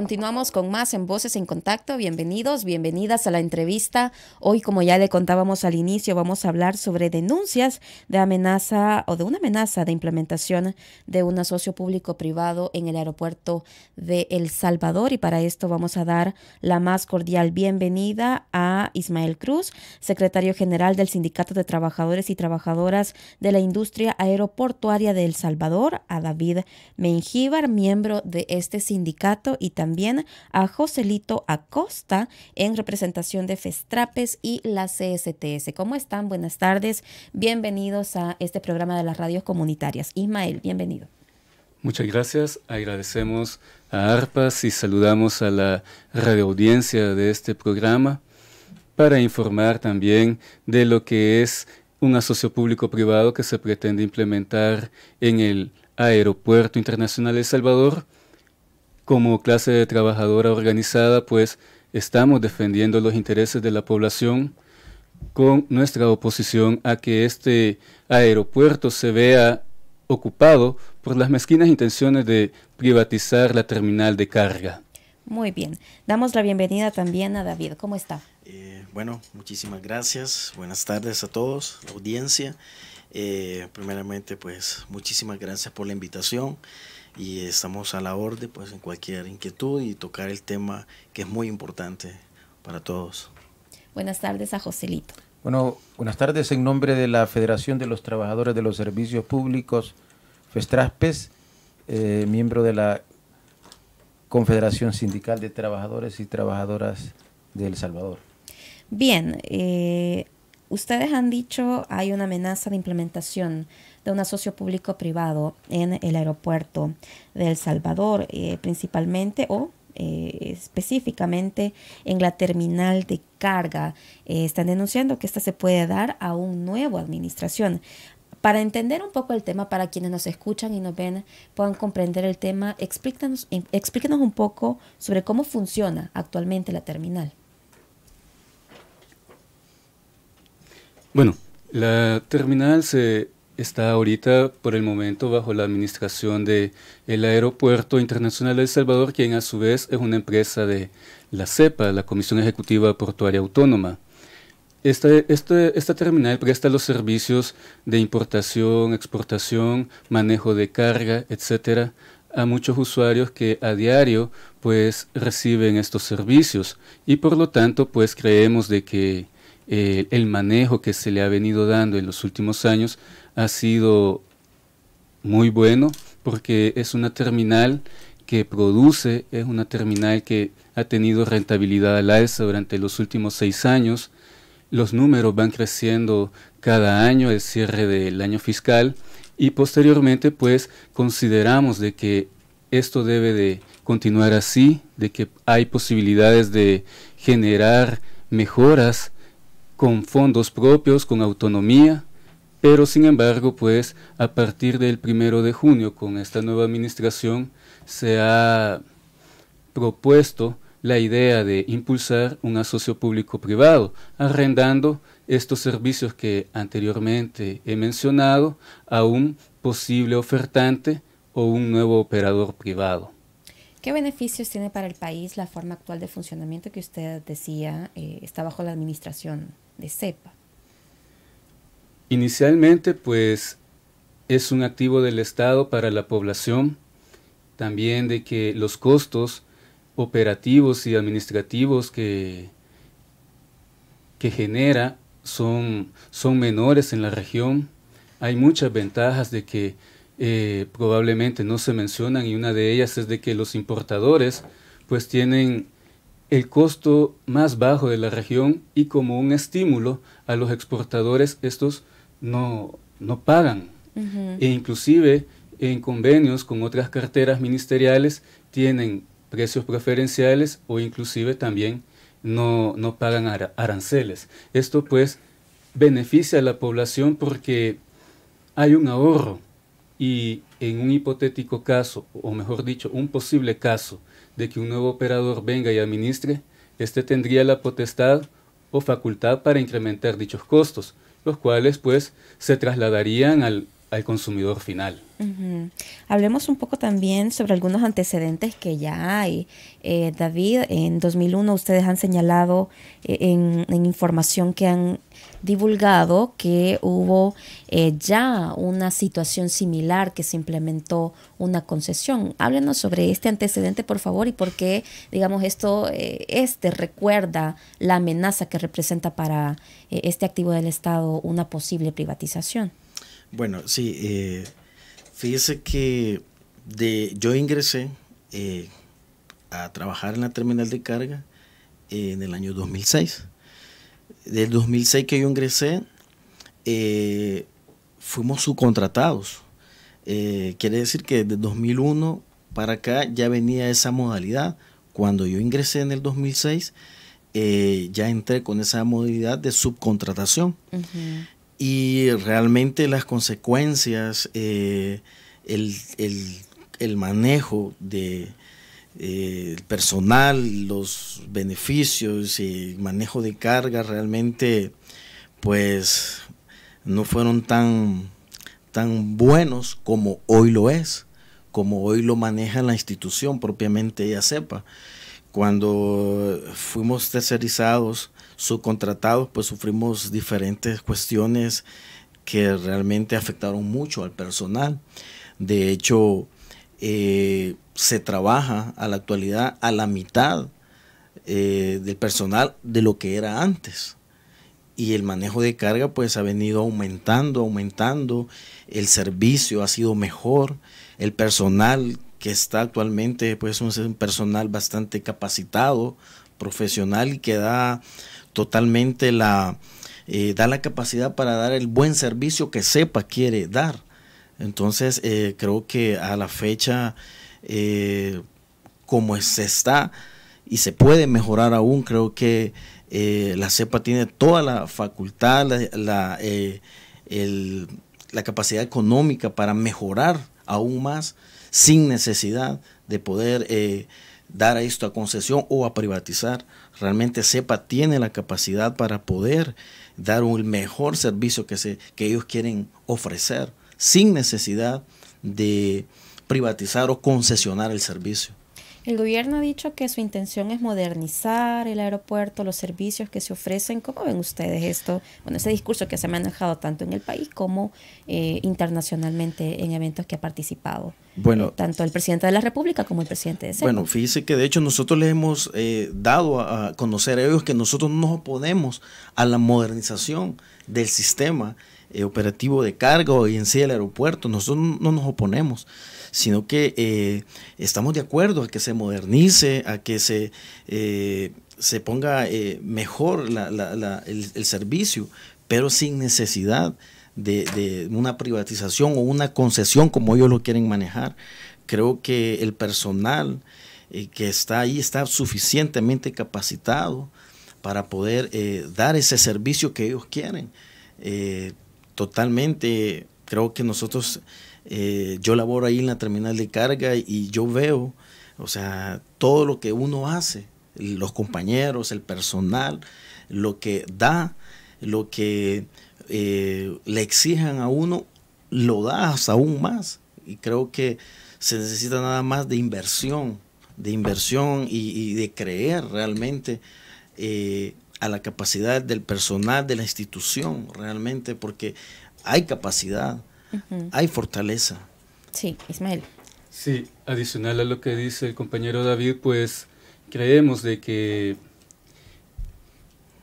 Continuamos con más en Voces en Contacto. Bienvenidos, bienvenidas a la entrevista. Hoy, como ya le contábamos al inicio, vamos a hablar sobre denuncias de amenaza o de una amenaza de implementación de un asocio público-privado en el aeropuerto de El Salvador. Y para esto vamos a dar la más cordial bienvenida a Ismael Cruz, secretario general del Sindicato de Trabajadores y Trabajadoras de la Industria Aeroportuaria de El Salvador, a David Mengíbar, miembro de este sindicato y también también a Joselito Acosta en representación de Festrapes y la CSTS. ¿Cómo están? Buenas tardes. Bienvenidos a este programa de las radios comunitarias. Ismael, bienvenido. Muchas gracias. Agradecemos a ARPAS y saludamos a la radio radioaudiencia de este programa para informar también de lo que es un asocio público-privado que se pretende implementar en el Aeropuerto Internacional de Salvador como clase de trabajadora organizada, pues estamos defendiendo los intereses de la población con nuestra oposición a que este aeropuerto se vea ocupado por las mezquinas intenciones de privatizar la terminal de carga. Muy bien. Damos la bienvenida también a David. ¿Cómo está? Eh, bueno, muchísimas gracias. Buenas tardes a todos, audiencia. Eh, primeramente, pues muchísimas gracias por la invitación y estamos a la orden pues en cualquier inquietud y tocar el tema que es muy importante para todos. Buenas tardes a Joselito. Bueno, buenas tardes en nombre de la Federación de los Trabajadores de los Servicios Públicos, Festraspes, eh, miembro de la Confederación Sindical de Trabajadores y Trabajadoras de El Salvador. Bien, eh, ustedes han dicho hay una amenaza de implementación de un asocio público-privado en el aeropuerto de El Salvador, eh, principalmente o eh, específicamente en la terminal de carga. Eh, están denunciando que esta se puede dar a un nuevo administración. Para entender un poco el tema, para quienes nos escuchan y nos ven, puedan comprender el tema, explíquenos un poco sobre cómo funciona actualmente la terminal. Bueno, la terminal se está ahorita por el momento bajo la administración del el Aeropuerto Internacional de El Salvador, quien a su vez es una empresa de la CEPA, la Comisión Ejecutiva Portuaria Autónoma. Esta, esta terminal presta los servicios de importación, exportación, manejo de carga, etcétera, a muchos usuarios que a diario pues reciben estos servicios y por lo tanto pues creemos de que eh, el manejo que se le ha venido dando en los últimos años ha sido muy bueno porque es una terminal que produce, es una terminal que ha tenido rentabilidad al alza durante los últimos seis años. Los números van creciendo cada año, el cierre del año fiscal, y posteriormente pues consideramos de que esto debe de continuar así, de que hay posibilidades de generar mejoras con fondos propios, con autonomía, pero sin embargo, pues a partir del primero de junio, con esta nueva administración, se ha propuesto la idea de impulsar un asocio público-privado, arrendando estos servicios que anteriormente he mencionado a un posible ofertante o un nuevo operador privado. ¿Qué beneficios tiene para el país la forma actual de funcionamiento que usted decía eh, está bajo la administración de cepa? Inicialmente, pues es un activo del Estado para la población, también de que los costos operativos y administrativos que, que genera son, son menores en la región. Hay muchas ventajas de que eh, probablemente no se mencionan y una de ellas es de que los importadores pues tienen el costo más bajo de la región y como un estímulo a los exportadores, estos no, no pagan. E inclusive en convenios con otras carteras ministeriales tienen precios preferenciales o inclusive también no, no pagan aranceles. Esto pues beneficia a la población porque hay un ahorro y en un hipotético caso, o mejor dicho, un posible caso de que un nuevo operador venga y administre, éste tendría la potestad o facultad para incrementar dichos costos, los cuales pues se trasladarían al al consumidor final. Hablemos un poco también sobre algunos antecedentes que ya hay. Eh, David, en 2001 ustedes han señalado eh, en, información que han divulgado que hubo eh, ya una situación similar que se implementó una concesión. Háblenos sobre este antecedente, por favor, y por qué, digamos, esto, este recuerda la amenaza que representa para este activo del Estado una posible privatización. Bueno, sí, eh, fíjese que de, yo ingresé eh, a trabajar en la terminal de carga eh, en el año 2006. Del 2006 que yo ingresé, fuimos subcontratados. quiere decir que desde 2001 para acá ya venía esa modalidad. Cuando yo ingresé en el 2006, ya entré con esa modalidad de subcontratación y realmente las consecuencias, eh, el, manejo de eh, personal, los beneficios y manejo de carga realmente pues no fueron tan, tan buenos como hoy lo es, como hoy lo maneja la institución propiamente ella sepa. Cuando fuimos tercerizados, subcontratados, pues sufrimos diferentes cuestiones que realmente afectaron mucho al personal. De hecho, eh, se trabaja a la actualidad a la mitad eh, del personal de lo que era antes. Y el manejo de carga pues ha venido aumentando, aumentando, el servicio ha sido mejor, el personal que está actualmente pues un personal bastante capacitado, profesional y que da totalmente la eh, da la capacidad para dar el buen servicio que sepa quiere dar. Entonces eh, creo que a la fecha eh, como se está y se puede mejorar aún, creo que la CEPA tiene toda la facultad, la, la, la capacidad económica para mejorar aún más sin necesidad de poder eh, dar a esto a concesión o a privatizar. Realmente SEPA tiene la capacidad para poder dar un mejor servicio que, se, que ellos quieren ofrecer sin necesidad de privatizar o concesionar el servicio. El gobierno ha dicho que su intención es modernizar el aeropuerto, los servicios que se ofrecen. ¿Cómo ven ustedes esto? Bueno, ese discurso que se ha manejado tanto en el país como eh, internacionalmente en eventos que ha participado. Bueno, eh, tanto el presidente de la República como el presidente de e Bueno, fíjese que de hecho nosotros le hemos eh, dado a conocer a ellos que nosotros no nos oponemos a la modernización del sistema eh, operativo de cargo y en sí el aeropuerto. Nosotros no nos oponemos, sino que eh, estamos de acuerdo a que se modernice, a que se, eh, se ponga mejor el, servicio, pero sin necesidad de, una privatización o una concesión como ellos lo quieren manejar. Creo que el personal que está ahí está suficientemente capacitado para poder dar ese servicio que ellos quieren totalmente. Creo que nosotros, eh, yo laboro ahí en la terminal de carga y yo veo, o sea, todo lo que uno hace, los compañeros, el personal, lo que da, lo que eh, le exijan a uno, lo das aún más. Y creo que se necesita nada más de inversión, de inversión y, de creer realmente eh, a la capacidad del personal de la institución realmente, porque hay capacidad, hay fortaleza. Sí, Ismael. Sí, adicional a lo que dice el compañero David, pues creemos de que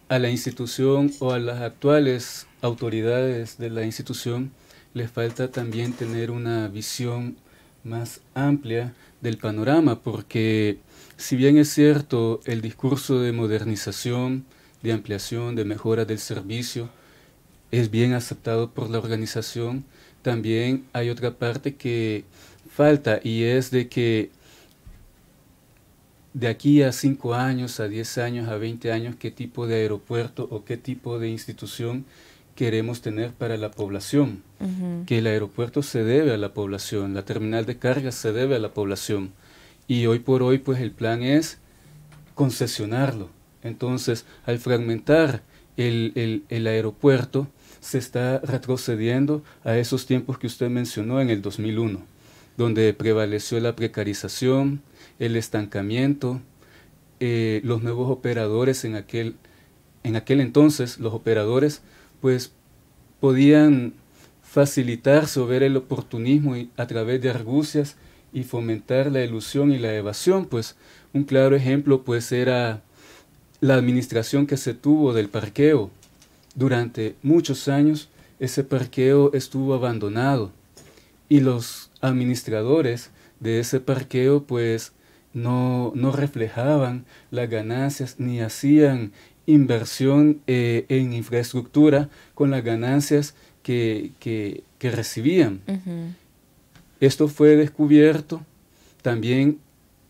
a la institución o a las actuales autoridades de la institución les falta también tener una visión más amplia del panorama, porque si bien es cierto el discurso de modernización, de ampliación, de mejora del servicio, es bien aceptado por la organización. También hay otra parte que falta y es de que de aquí a 5 años, a 10 años, a 20 años, qué tipo de aeropuerto o qué tipo de institución queremos tener para la población. Que el aeropuerto se debe a la población, la terminal de carga se debe a la población. Y hoy por hoy, pues el plan es concesionarlo entonces, al fragmentar el, aeropuerto, se está retrocediendo a esos tiempos que usted mencionó en el 2001, donde prevaleció la precarización, el estancamiento, eh, los nuevos operadores en aquel, en aquel entonces, los operadores, pues podían facilitarse o ver el oportunismo a través de argucias y fomentar la ilusión y la evasión, pues un claro ejemplo pues era la administración que se tuvo del parqueo. Durante muchos años ese parqueo estuvo abandonado y los administradores de ese parqueo pues no, no reflejaban las ganancias ni hacían inversión eh, en infraestructura con las ganancias que, que, recibían. Esto fue descubierto también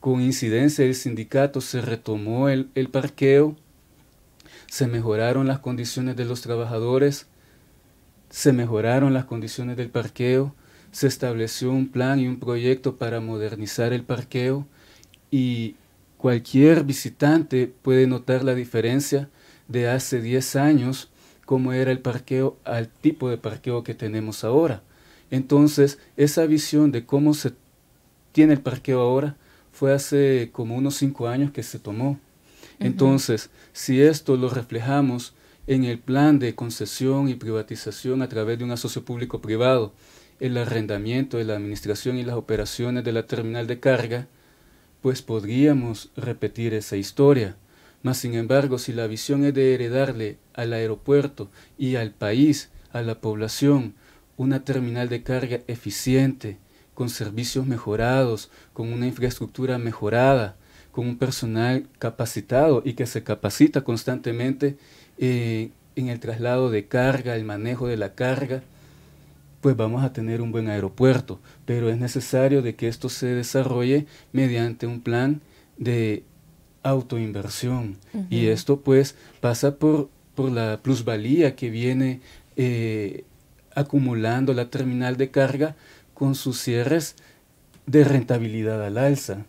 con incidencia del sindicato se retomó el, el parqueo, se mejoraron las condiciones de los trabajadores, se mejoraron las condiciones del parqueo, se estableció un plan y un proyecto para modernizar el parqueo y cualquier visitante puede notar la diferencia de hace 10 años, cómo era el parqueo al tipo de parqueo que tenemos ahora. Entonces, esa visión de cómo se tiene el parqueo ahora fue hace como unos cinco años que se tomó. Entonces, si esto lo reflejamos en el plan de concesión y privatización a través de un asocio público-privado, el arrendamiento de la administración y las operaciones de la terminal de carga, pues podríamos repetir esa historia. Mas, sin embargo, si la visión es de heredarle al aeropuerto y al país, a la población, una terminal de carga eficiente, con servicios mejorados, con una infraestructura mejorada, con un personal capacitado y que se capacita constantemente eh, en el traslado de carga, el manejo de la carga, pues vamos a tener un buen aeropuerto. Pero es necesario de que esto se desarrolle mediante un plan de autoinversión. Y esto pues pasa por, la plusvalía que viene eh, acumulando la terminal de carga con sus cierres de rentabilidad al alza.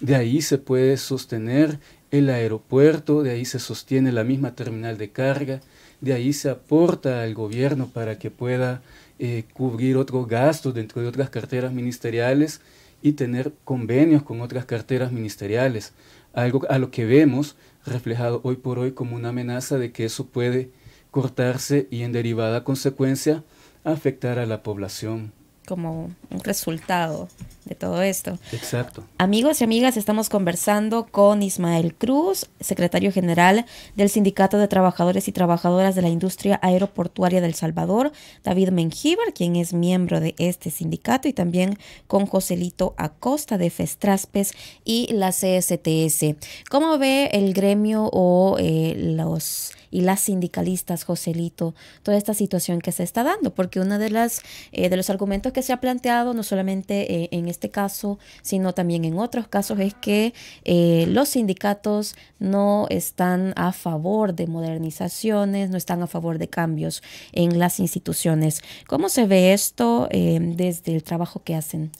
De ahí se puede sostener el aeropuerto, de ahí se sostiene la misma terminal de carga, de ahí se aporta al gobierno para que pueda eh, cubrir otros gastos dentro de otras carteras ministeriales y tener convenios con otras carteras ministeriales, algo a lo que vemos reflejado hoy por hoy como una amenaza de que eso puede cortarse y en derivada consecuencia afectar a la población como un resultado de todo esto. Exacto. Amigos y amigas, estamos conversando con Ismael Cruz, secretario general del Sindicato de Trabajadores y Trabajadoras de la Industria Aeroportuaria del Salvador, David Mengíbar, quien es miembro de este sindicato, y también con Joselito Acosta de Festraspes y la CSTS. ¿Cómo ve el gremio o eh, los y las sindicalistas, Joselito, toda esta situación que se está dando, porque uno de, las, eh, de los argumentos que se ha planteado, no solamente eh, en este caso, sino también en otros casos, es que eh, los sindicatos no están a favor de modernizaciones, no están a favor de cambios en las instituciones. ¿Cómo se ve esto desde el trabajo que hacen?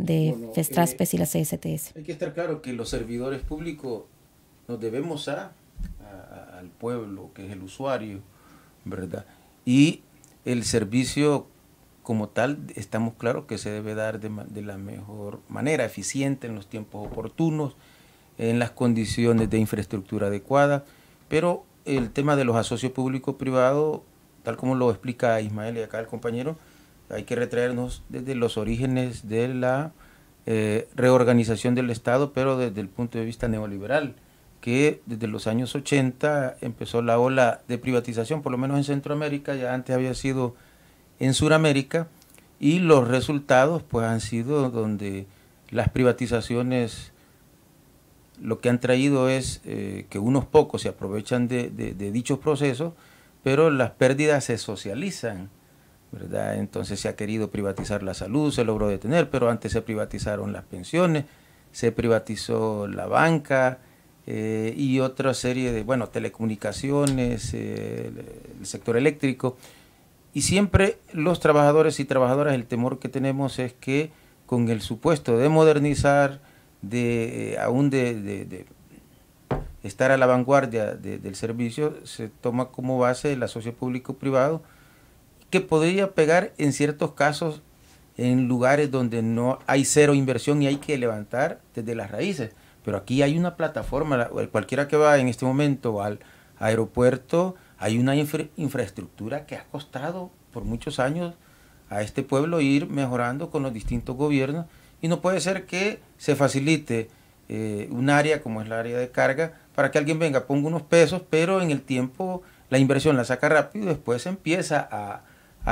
de FESTRASPES y la CSTS. E hay que estar claro que los servidores públicos nos debemos a al pueblo, que es el usuario, ¿verdad? Y el servicio como tal, estamos claros que se debe dar de, la mejor manera, eficiente, en los tiempos oportunos, en las condiciones de infraestructura adecuada, pero el tema de los asocios público privados tal como lo explica Ismael y acá el compañero, hay que retraernos desde los orígenes de la eh, reorganización del Estado, pero desde el punto de vista neoliberal que desde los años 80 empezó la ola de privatización, por lo menos en Centroamérica, ya antes había sido en Sudamérica, y los resultados pues han sido donde las privatizaciones lo que han traído es eh, que unos pocos se aprovechan de, de, dichos procesos, pero las pérdidas se socializan, ¿verdad? Entonces se ha querido privatizar la salud, se logró detener, pero antes se privatizaron las pensiones, se privatizó la banca, eh, y otra serie de, bueno, telecomunicaciones, eh, el sector eléctrico. Y siempre los trabajadores y trabajadoras, el temor que tenemos es que con el supuesto de modernizar, de eh, aún de, estar a la vanguardia del servicio, se toma como base el asocio público-privado, que podría pegar en ciertos casos en lugares donde no hay cero inversión y hay que levantar desde las raíces. Pero aquí hay una plataforma, cualquiera que va en este momento al aeropuerto, hay una infraestructura que ha costado por muchos años a este pueblo ir mejorando con los distintos gobiernos y no puede ser que se facilite eh, un área como es la área de carga para que alguien venga, ponga unos pesos, pero en el tiempo la inversión la saca rápido y después empieza a,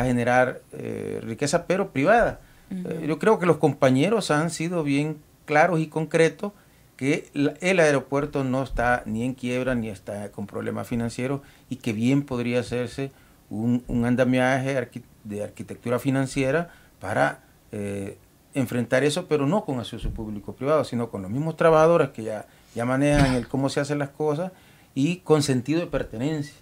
generar eh, riqueza, pero privada. Eh, yo creo que los compañeros han sido bien claros y concretos que el aeropuerto no está ni en quiebra ni está con problemas financieros y que bien podría hacerse un, andamiaje de arquitectura financiera para eh, enfrentar eso, pero no con asocio público-privado, sino con los mismos trabajadores que ya, manejan el cómo se hacen las cosas y con sentido de pertenencia,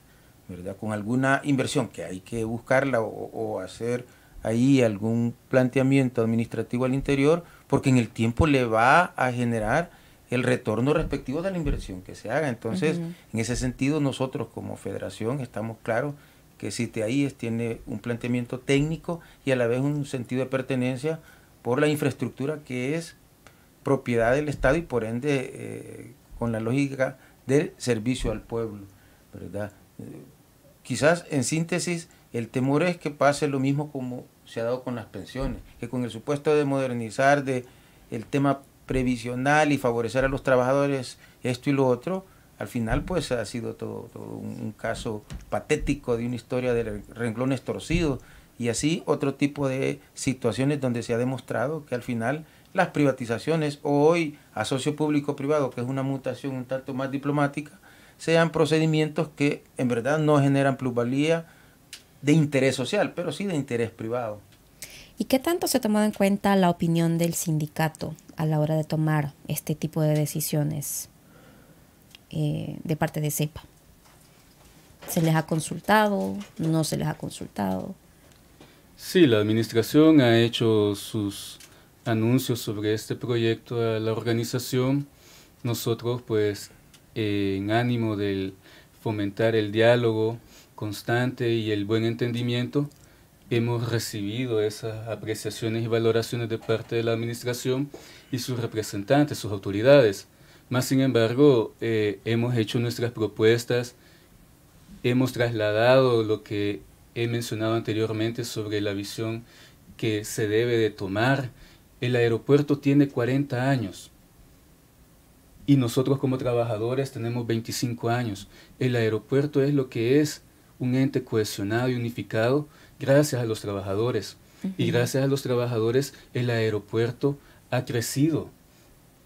¿verdad? Con alguna inversión que hay que buscarla o hacer ahí algún planteamiento administrativo al interior, porque en el tiempo le va a generar el retorno respectivo de la inversión que se haga. Entonces, en ese sentido, nosotros como federación estamos claros que es tiene un planteamiento técnico y a la vez un sentido de pertenencia por la infraestructura que es propiedad del Estado y por ende eh, con la lógica del servicio al pueblo, ¿verdad? Eh, quizás en síntesis el temor es que pase lo mismo como se ha dado con las pensiones, que con el supuesto de modernizar de el tema previsional y favorecer a los trabajadores esto y lo otro, al final pues ha sido todo, un, caso patético de una historia de renglones torcidos y así otro tipo de situaciones donde se ha demostrado que al final las privatizaciones o hoy a socio público-privado, que es una mutación un tanto más diplomática, sean procedimientos que en verdad no generan plusvalía de interés social, pero sí de interés privado. ¿Y qué tanto se ha tomado en cuenta la opinión del sindicato a la hora de tomar este tipo de decisiones eh, de parte de CEPA? ¿Se les ha consultado? ¿No se les ha consultado? Sí, la administración ha hecho sus anuncios sobre este proyecto a la organización. Nosotros, pues, eh, en ánimo de fomentar el diálogo constante y el buen entendimiento, hemos recibido esas apreciaciones y valoraciones de parte de la administración y sus representantes, sus autoridades. Más sin embargo, eh, hemos hecho nuestras propuestas, hemos trasladado lo que he mencionado anteriormente sobre la visión que se debe de tomar. El aeropuerto tiene 40 años y nosotros como trabajadores tenemos 25 años. El aeropuerto es lo que es un ente cohesionado y unificado gracias a los trabajadores. Y gracias a los trabajadores el aeropuerto ha crecido.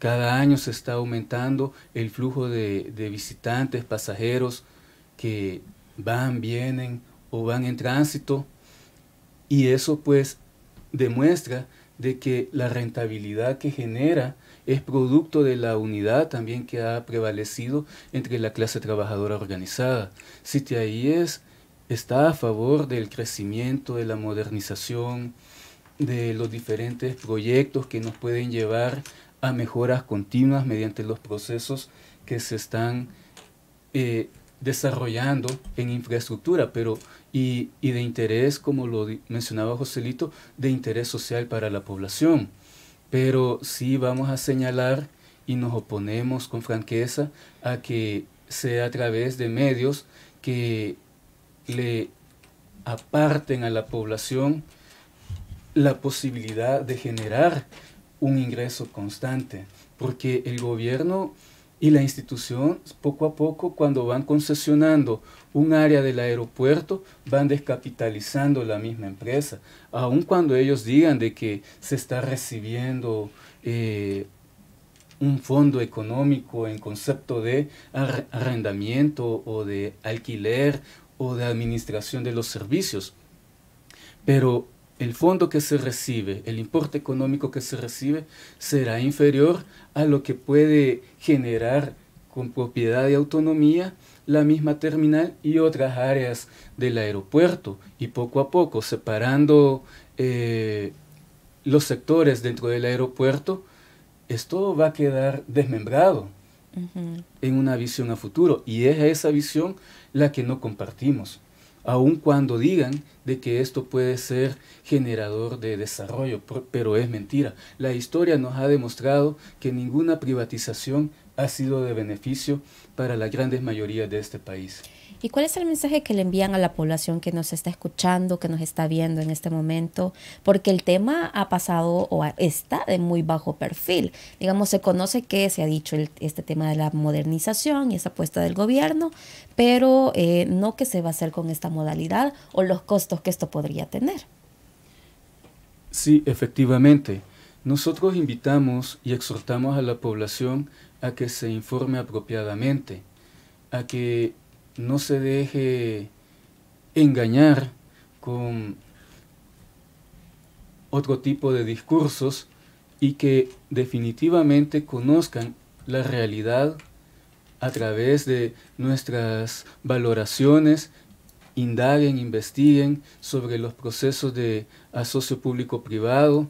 Cada año se está aumentando el flujo de, visitantes, pasajeros que van, vienen o van en tránsito. Y eso pues demuestra de que la rentabilidad que genera es producto de la unidad también que ha prevalecido entre la clase trabajadora organizada. Si es está a favor del crecimiento, de la modernización, de los diferentes proyectos que nos pueden llevar a mejoras continuas mediante los procesos que se están eh, desarrollando en infraestructura, pero y, y, de interés, como lo mencionaba Joselito, de interés social para la población. Pero sí vamos a señalar y nos oponemos con franqueza a que sea a través de medios que le aparten a la población la posibilidad de generar un ingreso constante, porque el gobierno y la institución poco a poco cuando van concesionando un área del aeropuerto van descapitalizando la misma empresa, aun cuando ellos digan de que se está recibiendo eh, un fondo económico en concepto de arrendamiento o de alquiler o de administración de los servicios. Pero el fondo que se recibe, el importe económico que se recibe, será inferior a lo que puede generar con propiedad y autonomía la misma terminal y otras áreas del aeropuerto y poco a poco separando eh, los sectores dentro del aeropuerto, esto va a quedar desmembrado en una visión a futuro y es esa visión la que no compartimos, aun cuando digan de que esto puede ser generador de desarrollo, pero es mentira. La historia nos ha demostrado que ninguna privatización ha sido de beneficio para la grandes mayoría de este país. ¿Y cuál es el mensaje que le envían a la población que nos está escuchando, que nos está viendo en este momento? Porque el tema ha pasado o está de muy bajo perfil. Digamos, se conoce que se ha dicho este tema de la modernización y esa apuesta del gobierno, pero eh, no que se va a hacer con esta modalidad o los costos que esto podría tener. Sí, efectivamente. Nosotros invitamos y exhortamos a la población a que se informe apropiadamente, a que no se deje engañar con otro tipo de discursos y que definitivamente conozcan la realidad a través de nuestras valoraciones, indaguen, investiguen sobre los procesos de asocio público-privado,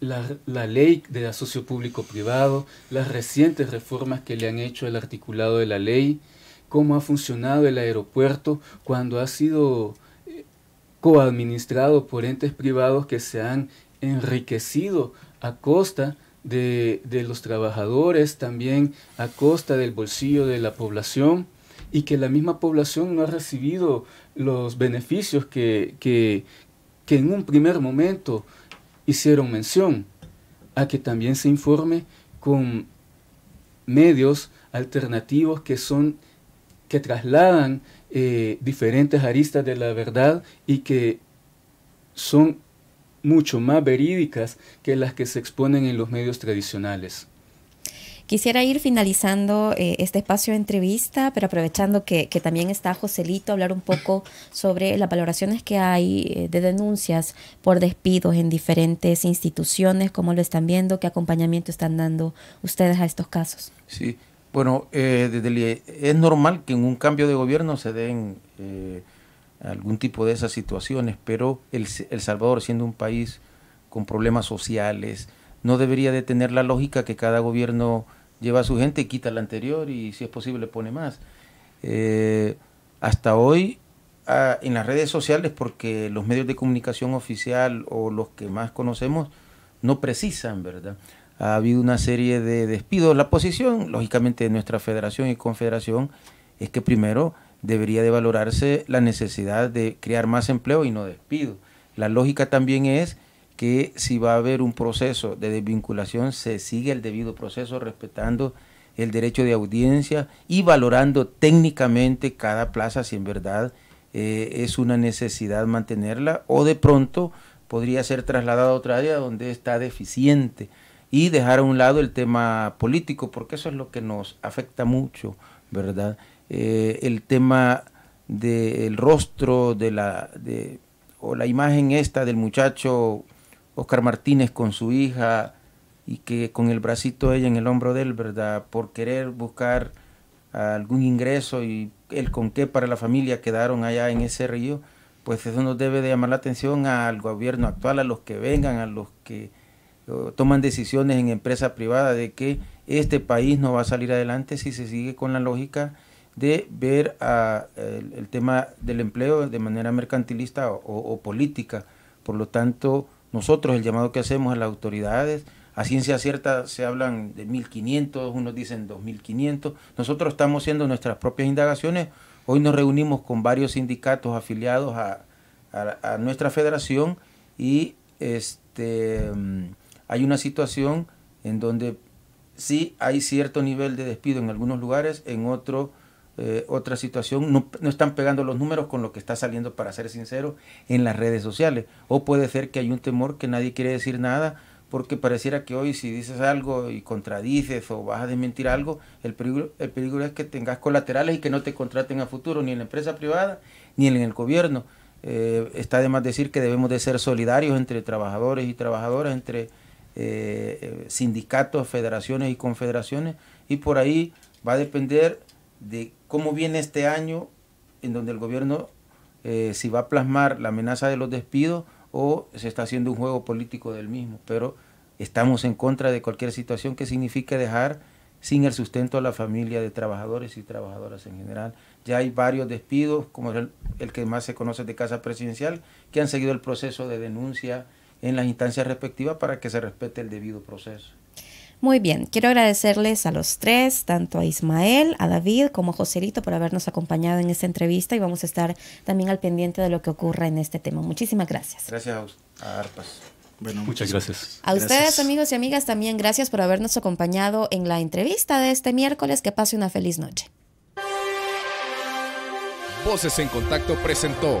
la, ley de asocio público-privado, las recientes reformas que le han hecho el articulado de la ley, cómo ha funcionado el aeropuerto cuando ha sido eh, coadministrado por entes privados que se han enriquecido a costa de, los trabajadores, también a costa del bolsillo de la población, y que la misma población no ha recibido los beneficios que, que en un primer momento hicieron mención, a que también se informe con medios alternativos que son que trasladan eh, diferentes aristas de la verdad y que son mucho más verídicas que las que se exponen en los medios tradicionales. Quisiera ir finalizando eh, este espacio de entrevista, pero aprovechando que, también está Joselito, hablar un poco sobre las valoraciones que hay eh, de denuncias por despidos en diferentes instituciones, cómo lo están viendo, qué acompañamiento están dando ustedes a estos casos. Sí, bueno, eh, desde eh, es normal que en un cambio de gobierno se den eh, algún tipo de esas situaciones, pero el, Salvador, siendo un país con problemas sociales, no debería de tener la lógica que cada gobierno lleva a su gente, quita la anterior y si es posible pone más. hasta hoy ah, en las redes sociales, porque los medios de comunicación oficial o los que más conocemos no precisan, ¿verdad? ha habido una serie de despidos. La posición, lógicamente, de nuestra federación y confederación es que primero debería de valorarse la necesidad de crear más empleo y no despido. La lógica también es que si va a haber un proceso de desvinculación, se sigue el debido proceso respetando el derecho de audiencia y valorando técnicamente cada plaza si en verdad eh, es una necesidad mantenerla o de pronto podría ser trasladada a otra área donde está deficiente y dejar a un lado el tema político, porque eso es lo que nos afecta mucho, ¿verdad? Eh, el tema del rostro de la, de, o la imagen esta del muchacho Oscar Martínez con su hija y que con el bracito ella en el hombro de él, ¿verdad? Por querer buscar algún ingreso y el con qué para la familia quedaron allá en ese río, pues eso nos debe de llamar la atención al gobierno actual, a los que vengan, a los que toman decisiones en empresa privada de que este país no va a salir adelante si se sigue con la lógica de ver el, tema del empleo de manera mercantilista o, política. Por lo tanto, nosotros el llamado que hacemos a las autoridades, a ciencia cierta se hablan de 1.500, unos dicen 2.500, nosotros estamos haciendo nuestras propias indagaciones, hoy nos reunimos con varios sindicatos afiliados a, a nuestra federación y este hay una situación en donde sí hay cierto nivel de despido en algunos lugares, en otro, eh, otra situación no, están pegando los números con lo que está saliendo, para ser sincero, en las redes sociales. O puede ser que hay un temor que nadie quiere decir nada, porque pareciera que hoy si dices algo y contradices o vas a desmentir algo, el peligro, el peligro es que tengas colaterales y que no te contraten a futuro, ni en la empresa privada, ni en el gobierno. Eh, está además decir que debemos de ser solidarios entre trabajadores y trabajadoras, entre eh, eh, sindicatos, federaciones y confederaciones, y por ahí va a depender de cómo viene este año en donde el gobierno eh, si va a plasmar la amenaza de los despidos o se está haciendo un juego político del mismo. Pero estamos en contra de cualquier situación que signifique dejar sin el sustento a la familia de trabajadores y trabajadoras en general. Ya hay varios despidos, como el, el que más se conoce de Casa Presidencial, que han seguido el proceso de denuncia, en las instancias respectivas para que se respete el debido proceso. Muy bien, quiero agradecerles a los tres, tanto a Ismael, a David como a Joselito por habernos acompañado en esta entrevista y vamos a estar también al pendiente de lo que ocurra en este tema. Muchísimas gracias. Gracias a ARPAS. Bueno, muchas gracias. A ustedes, amigos y amigas, también gracias por habernos acompañado en la entrevista de este miércoles. Que pase una feliz noche. Voces en Contacto presentó